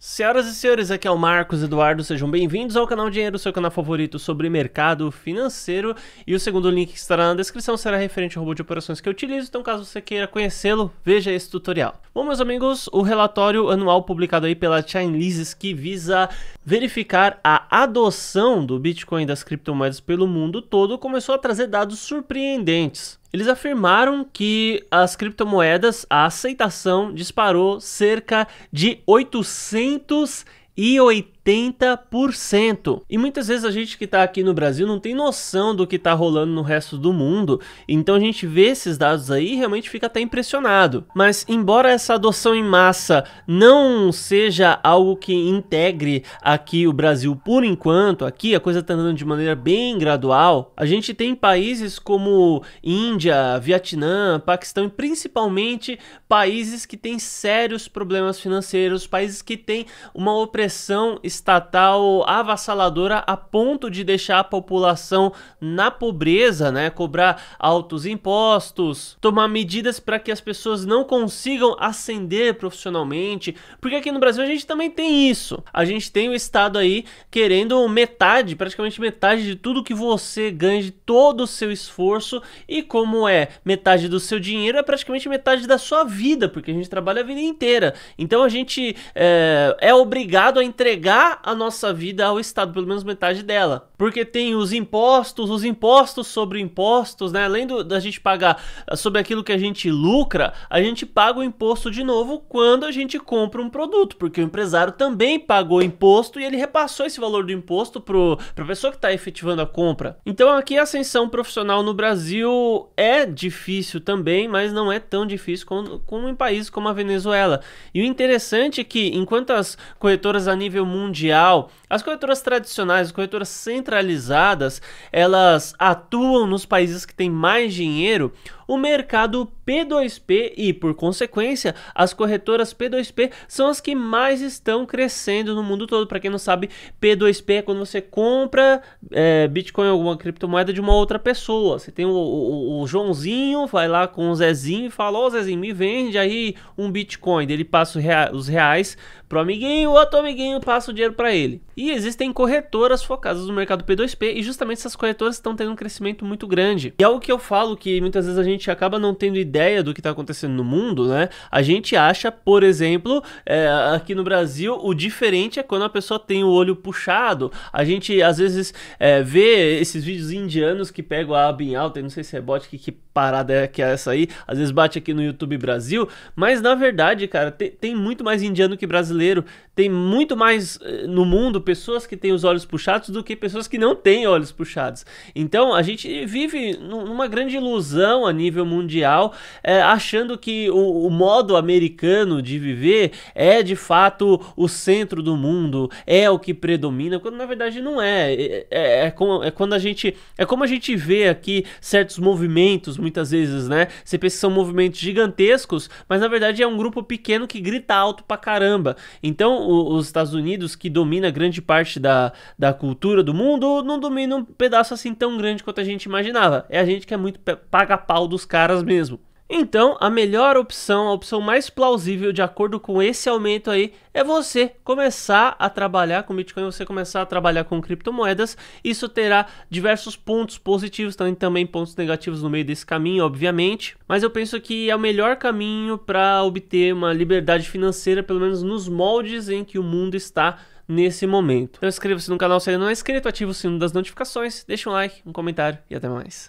Senhoras e senhores, aqui é o Marcos Eduardo, sejam bem-vindos ao canal Dinheiro, seu canal favorito sobre mercado financeiro. E o segundo link que estará na descrição será referente ao robô de operações que eu utilizo, então caso você queira conhecê-lo, veja esse tutorial. Bom, meus amigos, o relatório anual publicado aí pela Chainalysis que visa verificar a adoção do Bitcoin e das criptomoedas pelo mundo todo começou a trazer dados surpreendentes. Eles afirmaram que as criptomoedas, a aceitação disparou cerca de 880 80%. E muitas vezes a gente que está aqui no Brasil não tem noção do que está rolando no resto do mundo, então a gente vê esses dados aí e realmente fica até impressionado. Mas embora essa adoção em massa não seja algo que integre aqui o Brasil por enquanto, aqui a coisa está andando de maneira bem gradual, a gente tem países como Índia, Vietnã, Paquistão e principalmente países que têm sérios problemas financeiros, países que têm uma opressão estatal avassaladora a ponto de deixar a população na pobreza, né? Cobrar altos impostos, tomar medidas para que as pessoas não consigam ascender profissionalmente, porque aqui no Brasil a gente também tem isso. A gente tem o estado aí querendo metade, praticamente metade de tudo que você ganha de todo o seu esforço e como é metade do seu dinheiro é praticamente metade da sua vida, porque a gente trabalha a vida inteira. Então a gente é, é obrigado a entregar a nossa vida ao Estado, pelo menos metade dela. Porque tem os impostos, os impostos sobre impostos, né? Além do, da gente pagar ah, sobre aquilo que a gente lucra, a gente paga o imposto de novo quando a gente compra um produto, porque o empresário também pagou imposto e ele repassou esse valor do imposto para a pessoa que está efetivando a compra. Então aqui a ascensão profissional no Brasil é difícil também, mas não é tão difícil como, como em países como a Venezuela. E o interessante é que enquanto as corretoras a nível mundial mundial, as corretoras tradicionais, as corretoras centralizadas, elas atuam nos países que têm mais dinheiro o mercado P2P e, por consequência, as corretoras P2P são as que mais estão crescendo no mundo todo. Para quem não sabe, P2P é quando você compra é, Bitcoin ou alguma criptomoeda de uma outra pessoa. Você tem o, o, o Joãozinho, vai lá com o Zezinho e fala: Ô oh, Zezinho, me vende aí um Bitcoin. Ele passa os reais pro amiguinho, o outro amiguinho passa o dinheiro para ele. E existem corretoras focadas no mercado P2P e justamente essas corretoras estão tendo um crescimento muito grande. E é algo que eu falo que muitas vezes a gente gente acaba não tendo ideia do que está acontecendo no mundo, né? A gente acha, por exemplo, é, aqui no Brasil, o diferente é quando a pessoa tem o olho puxado. A gente às vezes é, vê esses vídeos indianos que pegam a aba em alta, não sei se é bot que, que parada é que é essa aí, às vezes bate aqui no YouTube Brasil, mas na verdade, cara, tem, tem muito mais indiano que brasileiro, tem muito mais eh, no mundo pessoas que têm os olhos puxados do que pessoas que não têm olhos puxados. Então a gente vive numa grande ilusão ali nível mundial, é, achando que o, o, modo americano de viver é de fato o centro do mundo, é o que predomina, quando na verdade não é. É, é, é como, é quando a gente. É como a gente vê aqui certos movimentos, muitas vezes, né? Você pensa que são movimentos gigantescos, mas na verdade é um grupo pequeno que grita alto pra caramba. Então, o, os Estados Unidos, que domina grande parte da, da cultura do mundo, não domina um pedaço assim tão grande quanto a gente imaginava. É a gente que é muito paga-pau do dos caras mesmo. Então, a melhor opção, a opção mais plausível de acordo com esse aumento aí, é você começar a trabalhar com Bitcoin, você começar a trabalhar com criptomoedas. Isso terá diversos pontos positivos, também, também pontos negativos no meio desse caminho, obviamente. Mas eu penso que é o melhor caminho para obter uma liberdade financeira, pelo menos nos moldes em que o mundo está nesse momento. Então inscreva-se no canal se ainda não é inscrito, ativa o sino das notificações, deixa um like, um comentário e até mais.